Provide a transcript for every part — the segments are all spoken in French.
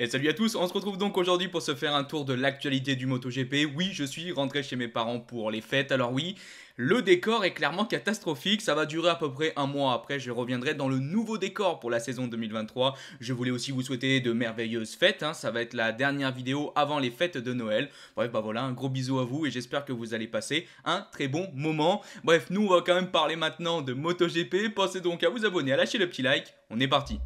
Et salut à tous, on se retrouve donc aujourd'hui pour se faire un tour de l'actualité du MotoGP. Oui, je suis rentré chez mes parents pour les fêtes, alors oui, le décor est clairement catastrophique, ça va durer à peu près un mois après, je reviendrai dans le nouveau décor pour la saison 2023. Je voulais aussi vous souhaiter de merveilleuses fêtes, hein. ça va être la dernière vidéo avant les fêtes de Noël. Bref, bah voilà, un gros bisou à vous et j'espère que vous allez passer un très bon moment. Bref, nous on va quand même parler maintenant de MotoGP, pensez donc à vous abonner, à lâcher le petit like, on est parti.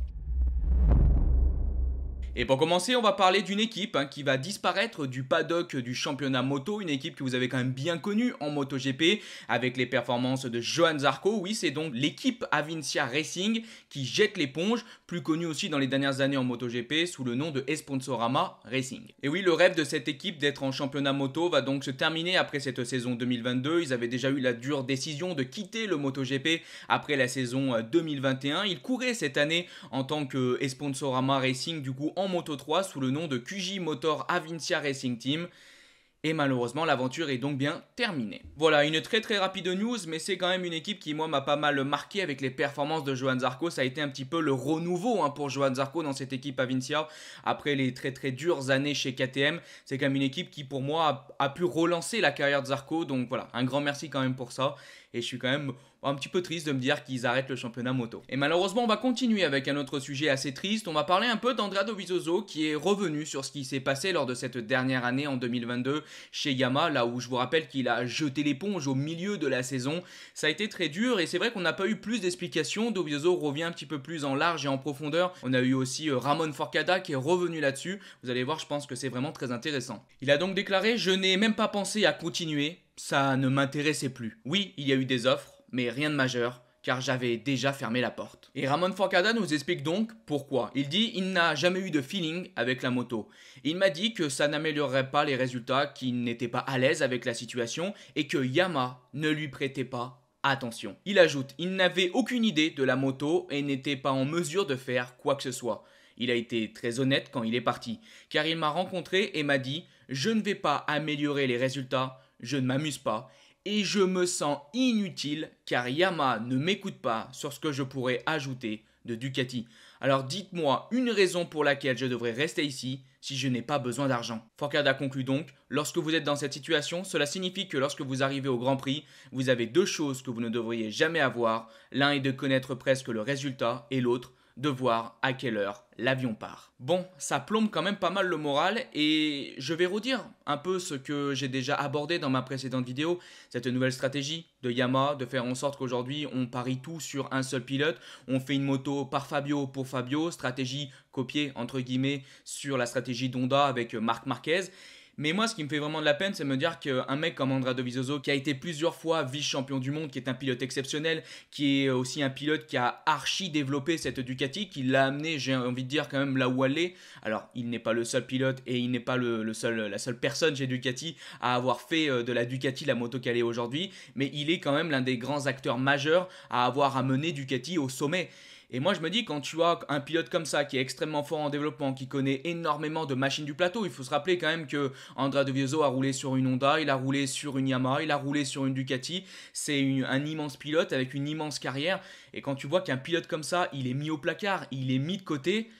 Et pour commencer, on va parler d'une équipe hein, qui va disparaître du paddock du championnat moto, une équipe que vous avez quand même bien connue en MotoGP avec les performances de Johan Zarco. Oui, c'est donc l'équipe Avincia Racing qui jette l'éponge, plus connue aussi dans les dernières années en MotoGP sous le nom de Esponsorama Racing. Et oui, le rêve de cette équipe d'être en championnat moto va donc se terminer après cette saison 2022. Ils avaient déjà eu la dure décision de quitter le MotoGP après la saison 2021. Euh, Ils couraient cette année en tant que Esponsorama Racing du coup en Moto 3 sous le nom de QJ Motor Avincia Racing Team. Et malheureusement, l'aventure est donc bien terminée. Voilà, une très très rapide news, mais c'est quand même une équipe qui, moi, m'a pas mal marqué avec les performances de Johan Zarco. Ça a été un petit peu le renouveau hein, pour Johan Zarco dans cette équipe Avincia. Après les très très dures années chez KTM, c'est quand même une équipe qui, pour moi, a, a pu relancer la carrière de Zarco. Donc voilà, un grand merci quand même pour ça. Et je suis quand même un petit peu triste de me dire qu'ils arrêtent le championnat moto. Et malheureusement, on va continuer avec un autre sujet assez triste. On va parler un peu d'Andrea Dovizioso qui est revenu sur ce qui s'est passé lors de cette dernière année en 2022 chez Yamaha, là où je vous rappelle qu'il a jeté l'éponge au milieu de la saison. Ça a été très dur et c'est vrai qu'on n'a pas eu plus d'explications. Dovizioso revient un petit peu plus en large et en profondeur. On a eu aussi euh, Ramon Forcada qui est revenu là-dessus. Vous allez voir, je pense que c'est vraiment très intéressant. Il a donc déclaré "Je n'ai même pas pensé à continuer ça ne m'intéressait plus. Oui, il y a eu des offres, mais rien de majeur car j'avais déjà fermé la porte. Et Ramon Forcada nous explique donc pourquoi. Il dit il n'a jamais eu de feeling avec la moto. Il m'a dit que ça n'améliorerait pas les résultats, qu'il n'était pas à l'aise avec la situation et que Yama ne lui prêtait pas attention. Il ajoute il n'avait aucune idée de la moto et n'était pas en mesure de faire quoi que ce soit. Il a été très honnête quand il est parti, car il m'a rencontré et m'a dit je ne vais pas améliorer les résultats, je ne m'amuse pas et je me sens inutile car Yama ne m'écoute pas sur ce que je pourrais ajouter de Ducati. Alors dites-moi une raison pour laquelle je devrais rester ici si je n'ai pas besoin d'argent. Forcada conclut donc, lorsque vous êtes dans cette situation, cela signifie que lorsque vous arrivez au Grand Prix, vous avez deux choses que vous ne devriez jamais avoir, l'un est de connaître presque le résultat et l'autre de voir à quelle heure l'avion part. Bon, ça plombe quand même pas mal le moral et je vais redire un peu ce que j'ai déjà abordé dans ma précédente vidéo, cette nouvelle stratégie de Yamaha de faire en sorte qu'aujourd'hui on parie tout sur un seul pilote, on fait une moto par Fabio pour Fabio, stratégie copiée entre guillemets sur la stratégie d'Onda avec Marc Marquez mais moi, ce qui me fait vraiment de la peine, c'est me dire qu'un mec comme Andrea Dovizioso, qui a été plusieurs fois vice-champion du monde, qui est un pilote exceptionnel, qui est aussi un pilote qui a archi développé cette Ducati, qui l'a amené, j'ai envie de dire, quand même là où elle Alors, il n'est pas le seul pilote et il n'est pas le, seul, la seule personne chez Ducati à avoir fait euh, de la Ducati la moto qu'elle est aujourd'hui, mais il est quand même l'un des grands acteurs majeurs à avoir amené Ducati au sommet. Et moi, je me dis, quand tu as un pilote comme ça, qui est extrêmement fort en développement, qui connaît énormément de machines du plateau, il faut se rappeler quand même que Andrea Dovizioso a roulé sur une Honda, il a roulé sur une Yamaha, il a roulé sur une Ducati. C'est un immense pilote avec une immense carrière. Et quand tu vois qu'un pilote comme ça, il est mis au placard, il est mis de côté,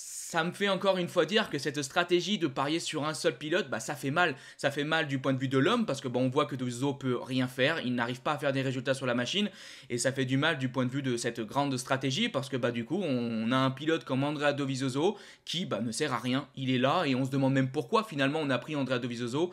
ça me fait encore une fois dire que cette stratégie de parier sur un seul pilote, bah, ça fait mal. Ça fait mal du point de vue de l'homme parce que bon, bah, on voit que Dozo peut rien faire, il n'arrive pas à faire des résultats sur la machine et ça fait du mal du point de vue de cette grande stratégie parce que bah du coup, on a un pilote comme Andrea Dovizioso qui bah, ne sert à rien. Il est là et on se demande même pourquoi finalement on a pris Andrea Dovizioso.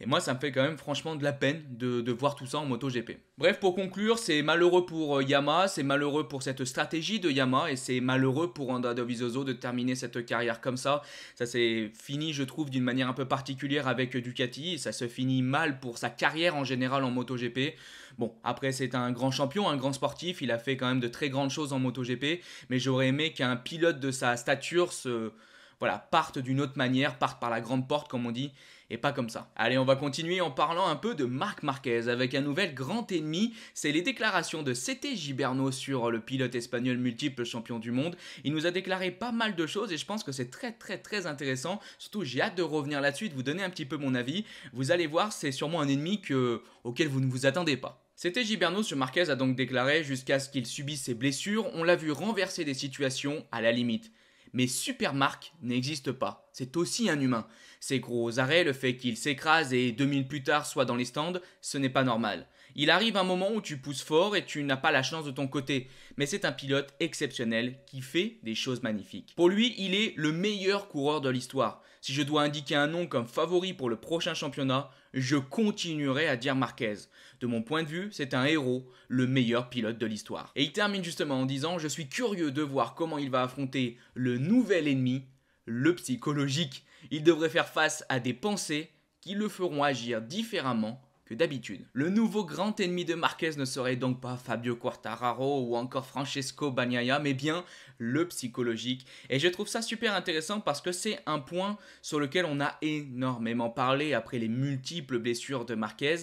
Et moi, ça me fait quand même franchement de la peine de, voir tout ça en MotoGP. Bref, pour conclure, c'est malheureux pour euh, Yamaha, c'est malheureux pour cette stratégie de Yamaha et c'est malheureux pour Honda Dovizioso de terminer cette carrière comme ça. Ça s'est fini, je trouve, d'une manière un peu particulière avec Ducati. ça se finit mal pour sa carrière en général en MotoGP. Bon, après, c'est un grand champion, un grand sportif. Il a fait quand même de très grandes choses en MotoGP. Mais j'aurais aimé qu'un pilote de sa stature se voilà, partent d'une autre manière, partent par la grande porte comme on dit, et pas comme ça. Allez, on va continuer en parlant un peu de Marc Marquez avec un nouvel grand ennemi. C'est les déclarations de CT Giberno sur le pilote espagnol multiple champion du monde. Il nous a déclaré pas mal de choses et je pense que c'est très très très intéressant. Surtout, j'ai hâte de revenir là-dessus, de vous donner un petit peu mon avis. Vous allez voir, c'est sûrement un ennemi auquel vous ne vous attendez pas. C'était Giberno sur Marquez a donc déclaré jusqu'à ce qu'il subisse ses blessures, on l'a vu renverser des situations à la limite. Mais Supermark n'existe pas. C'est aussi un humain. Ses gros arrêts, le fait qu'il s'écrase et 2000 plus tard soit dans les stands, ce n'est pas normal. Il arrive un moment où tu pousses fort et tu n'as pas la chance de ton côté. Mais c'est un pilote exceptionnel qui fait des choses magnifiques. Pour lui, il est le meilleur coureur de l'histoire. Si je dois indiquer un nom comme favori pour le prochain championnat, je continuerai à dire Marquez. De mon point de vue, c'est un héros, le meilleur pilote de l'histoire. Et il termine justement en disant Je suis curieux de voir comment il va affronter le nouvel ennemi, le psychologique. Il devrait faire face à des pensées qui le feront agir différemment d'habitude. Le nouveau grand ennemi de Marquez ne serait donc pas Fabio Quartararo ou encore Francesco Bagnaia, mais bien le psychologique. Et je trouve ça super intéressant parce que c'est un point sur lequel on a énormément parlé après les multiples blessures de Marquez.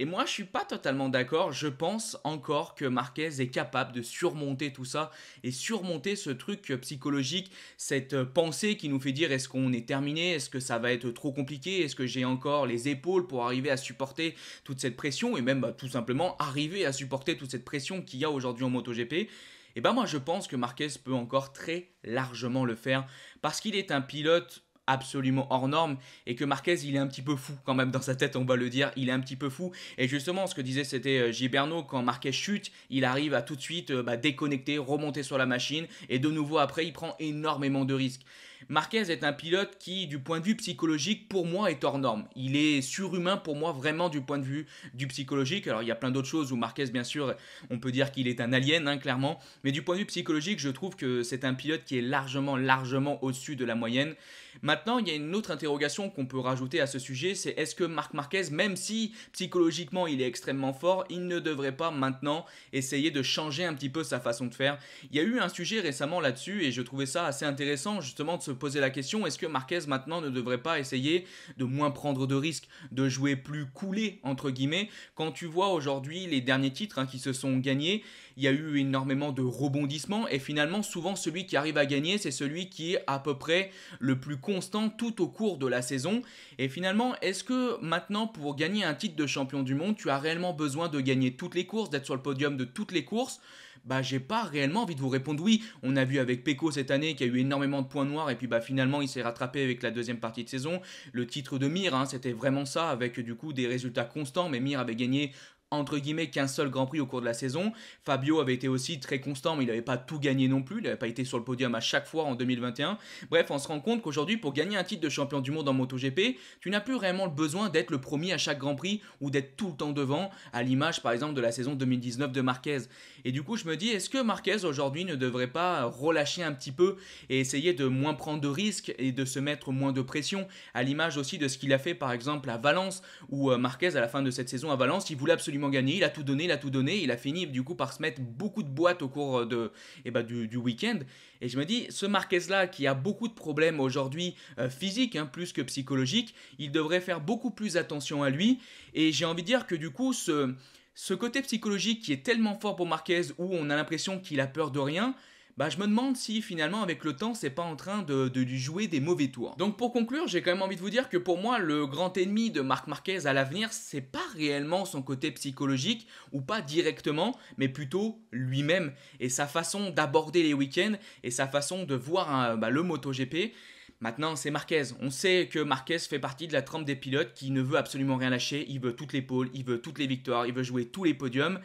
Et moi, je suis pas totalement d'accord. Je pense encore que Marquez est capable de surmonter tout ça et surmonter ce truc psychologique, cette pensée qui nous fait dire est-ce qu'on est terminé, est-ce que ça va être trop compliqué, est-ce que j'ai encore les épaules pour arriver à supporter toute cette pression et même bah, tout simplement arriver à supporter toute cette pression qu'il y a aujourd'hui en MotoGP. Et ben moi, je pense que Marquez peut encore très largement le faire parce qu'il est un pilote absolument hors norme et que Marquez il est un petit peu fou quand même dans sa tête on va le dire il est un petit peu fou et justement ce que disait c'était euh, Giberno quand Marquez chute il arrive à tout de suite euh, bah, déconnecter remonter sur la machine et de nouveau après il prend énormément de risques Marquez est un pilote qui, du point de vue psychologique, pour moi est hors norme. Il est surhumain pour moi vraiment du point de vue du psychologique. Alors il y a plein d'autres choses où Marquez, bien sûr, on peut dire qu'il est un alien, hein, clairement. Mais du point de vue psychologique, je trouve que c'est un pilote qui est largement, largement au-dessus de la moyenne. Maintenant, il y a une autre interrogation qu'on peut rajouter à ce sujet, c'est est-ce que Marc Marquez, même si psychologiquement il est extrêmement fort, il ne devrait pas maintenant essayer de changer un petit peu sa façon de faire Il y a eu un sujet récemment là-dessus et je trouvais ça assez intéressant justement de poser la question est-ce que Marquez maintenant ne devrait pas essayer de moins prendre de risques, de jouer plus coulé entre guillemets Quand tu vois aujourd'hui les derniers titres hein, qui se sont gagnés, il y a eu énormément de rebondissements et finalement souvent celui qui arrive à gagner c'est celui qui est à peu près le plus constant tout au cours de la saison. Et finalement, est-ce que maintenant pour gagner un titre de champion du monde, tu as réellement besoin de gagner toutes les courses, d'être sur le podium de toutes les courses bah j'ai pas réellement envie de vous répondre oui. On a vu avec Peko cette année qu'il y a eu énormément de points noirs et puis bah, finalement il s'est rattrapé avec la deuxième partie de saison. Le titre de Mir, hein, c'était vraiment ça, avec du coup des résultats constants, mais Mir avait gagné entre guillemets qu'un seul Grand Prix au cours de la saison. Fabio avait été aussi très constant, mais il n'avait pas tout gagné non plus. Il n'avait pas été sur le podium à chaque fois en 2021. Bref, on se rend compte qu'aujourd'hui, pour gagner un titre de champion du monde en MotoGP, tu n'as plus vraiment le besoin d'être le premier à chaque Grand Prix ou d'être tout le temps devant, à l'image par exemple de la saison 2019 de Marquez. Et du coup, je me dis, est-ce que Marquez aujourd'hui ne devrait pas relâcher un petit peu et essayer de moins prendre de risques et de se mettre moins de pression, à l'image aussi de ce qu'il a fait par exemple à Valence, où euh, Marquez à la fin de cette saison à Valence, il voulait absolument gagné Il a tout donné, il a tout donné. Il a fini du coup par se mettre beaucoup de boîtes au cours euh, de, eh ben, du, week-end. Et je me dis, ce Marquez-là, qui a beaucoup de problèmes aujourd'hui euh, physiques, hein, plus que psychologiques, il devrait faire beaucoup plus attention à lui. Et j'ai envie de dire que du coup, ce, ce côté psychologique qui est tellement fort pour Marquez, où on a l'impression qu'il a peur de rien, bah, je me demande si finalement avec le temps c'est pas en train de, de, lui jouer des mauvais tours. Donc pour conclure, j'ai quand même envie de vous dire que pour moi le grand ennemi de Marc Marquez à l'avenir, c'est pas réellement son côté psychologique ou pas directement, mais plutôt lui-même et sa façon d'aborder les week-ends et sa façon de voir bah, le MotoGP. Maintenant, c'est Marquez. On sait que Marquez fait partie de la trempe des pilotes qui ne veut absolument rien lâcher. Il veut toutes les pôles, il veut toutes les victoires, il veut jouer tous les podiums.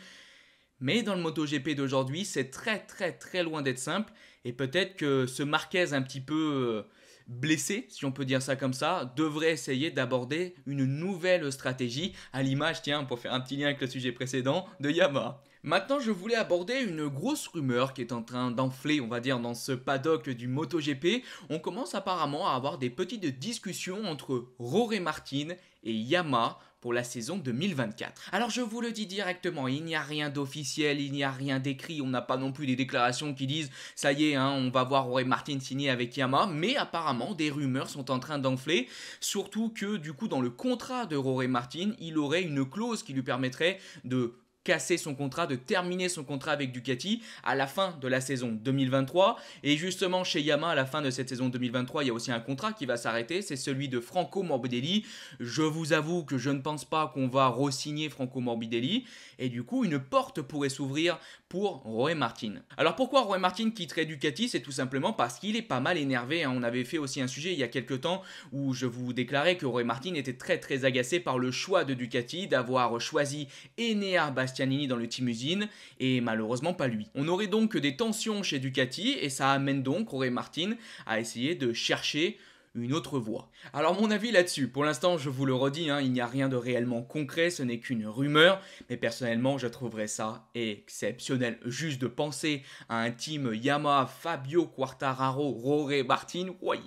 Mais dans le MotoGP d'aujourd'hui, c'est très très très loin d'être simple. Et peut-être que ce Marquez un petit peu euh, blessé, si on peut dire ça comme ça, devrait essayer d'aborder une nouvelle stratégie, à l'image, tiens, pour faire un petit lien avec le sujet précédent, de Yamaha. Maintenant, je voulais aborder une grosse rumeur qui est en train d'enfler, on va dire, dans ce paddock du MotoGP. On commence apparemment à avoir des petites discussions entre Roré Martin et Yamaha pour la saison 2024. Alors je vous le dis directement, il n'y a rien d'officiel, il n'y a rien d'écrit, on n'a pas non plus des déclarations qui disent ça y est, hein, on va voir Rory Martin signer avec Yama, mais apparemment des rumeurs sont en train d'enfler, surtout que du coup dans le contrat de Rory Martin, il aurait une clause qui lui permettrait de casser son contrat, de terminer son contrat avec Ducati à la fin de la saison 2023. Et justement, chez Yamaha, à la fin de cette saison 2023, il y a aussi un contrat qui va s'arrêter, c'est celui de Franco Morbidelli. Je vous avoue que je ne pense pas qu'on va re-signer Franco Morbidelli. Et du coup, une porte pourrait s'ouvrir pour Roy Martin. Alors pourquoi Roy Martin quitterait Ducati C'est tout simplement parce qu'il est pas mal énervé. Hein. On avait fait aussi un sujet il y a quelques temps où je vous déclarais que Roy Martin était très très agacé par le choix de Ducati d'avoir choisi Enea dans le team usine, et malheureusement pas lui. On aurait donc des tensions chez Ducati, et ça amène donc Rory Martin à essayer de chercher une autre voie. Alors mon avis là-dessus, pour l'instant je vous le redis, hein, il n'y a rien de réellement concret, ce n'est qu'une rumeur, mais personnellement je trouverais ça exceptionnel. Juste de penser à un team Yamaha, Fabio Quartararo, Rory, Martin, ouai,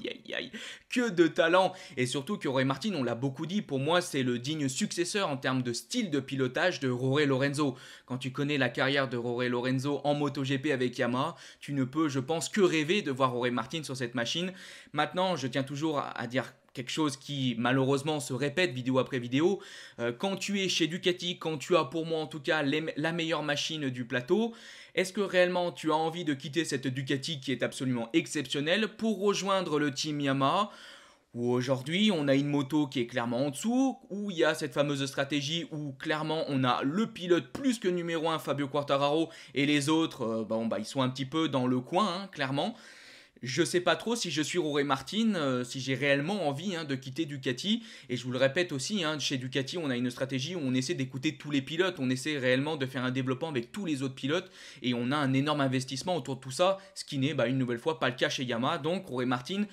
que de talent. Et surtout que Rory Martin, on l'a beaucoup dit, pour moi c'est le digne successeur en termes de style de pilotage de Rory Lorenzo. Quand tu connais la carrière de Rory Lorenzo en MotoGP avec Yamaha, tu ne peux, je pense, que rêver de voir Rory Martin sur cette machine. Maintenant, je tiens toujours à dire quelque chose qui malheureusement se répète vidéo après vidéo. Euh, quand tu es chez Ducati, quand tu as pour moi en tout cas la meilleure machine du plateau, est-ce que réellement tu as envie de quitter cette Ducati qui est absolument exceptionnelle pour rejoindre le team Yamaha où aujourd'hui on a une moto qui est clairement en dessous, où il y a cette fameuse stratégie où clairement on a le pilote plus que numéro 1 Fabio Quartararo et les autres, euh, bah, ils sont un petit peu dans le coin, hein, clairement. Je sais pas trop si je suis Rory Martin, euh, si j'ai réellement envie hein, de quitter Ducati. Et je vous le répète aussi, hein, chez Ducati, on a une stratégie où on essaie d'écouter tous les pilotes, on essaie réellement de faire un développement avec tous les autres pilotes. Et on a un énorme investissement autour de tout ça, ce qui n'est bah, une nouvelle fois pas le cas chez Yamaha. Donc Rory Martin,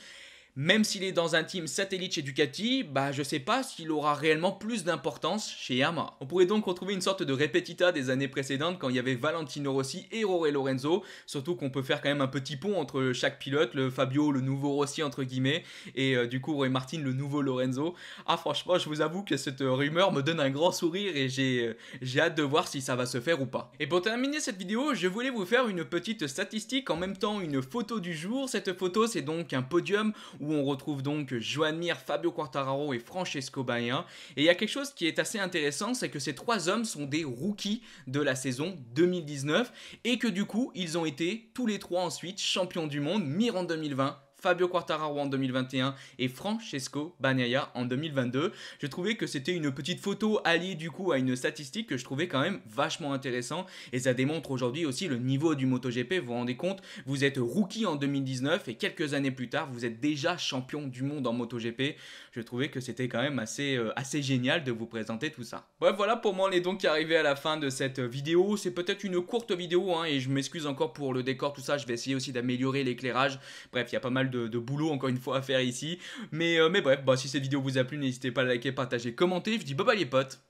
même s'il est dans un team satellite chez Ducati, bah je sais pas s'il aura réellement plus d'importance chez Yamaha. On pourrait donc retrouver une sorte de répétita des années précédentes quand il y avait Valentino Rossi et Rory Lorenzo, surtout qu'on peut faire quand même un petit pont entre chaque pilote, le Fabio, le nouveau Rossi entre guillemets, et euh, du coup Roy Martin, le nouveau Lorenzo. Ah franchement, je vous avoue que cette euh, rumeur me donne un grand sourire et j'ai euh, j'ai hâte de voir si ça va se faire ou pas. Et pour terminer cette vidéo, je voulais vous faire une petite statistique, en même temps une photo du jour. Cette photo c'est donc un podium où on retrouve donc Joan Mir, Fabio Quartararo et Francesco Baia. Et il y a quelque chose qui est assez intéressant, c'est que ces trois hommes sont des rookies de la saison 2019 et que du coup, ils ont été tous les trois ensuite champions du monde, Mir en 2020, Fabio Quartararo en 2021 et Francesco Bagnaia en 2022. Je trouvais que c'était une petite photo alliée du coup à une statistique que je trouvais quand même vachement intéressant et ça démontre aujourd'hui aussi le niveau du MotoGP. Vous vous rendez compte, vous êtes rookie en 2019 et quelques années plus tard, vous êtes déjà champion du monde en MotoGP. Je trouvais que c'était quand même assez, euh, assez génial de vous présenter tout ça. Bref, voilà pour moi, on est donc arrivé à la fin de cette vidéo. C'est peut-être une courte vidéo hein, et je m'excuse encore pour le décor, tout ça. Je vais essayer aussi d'améliorer l'éclairage. Bref, il y a pas mal de de, boulot encore une fois à faire ici. Mais, euh, mais bref, bah, si cette vidéo vous a plu, n'hésitez pas à liker, partager, commenter. Je dis bye bye les potes.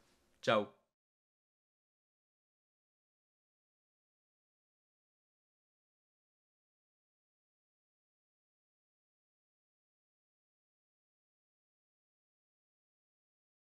Ciao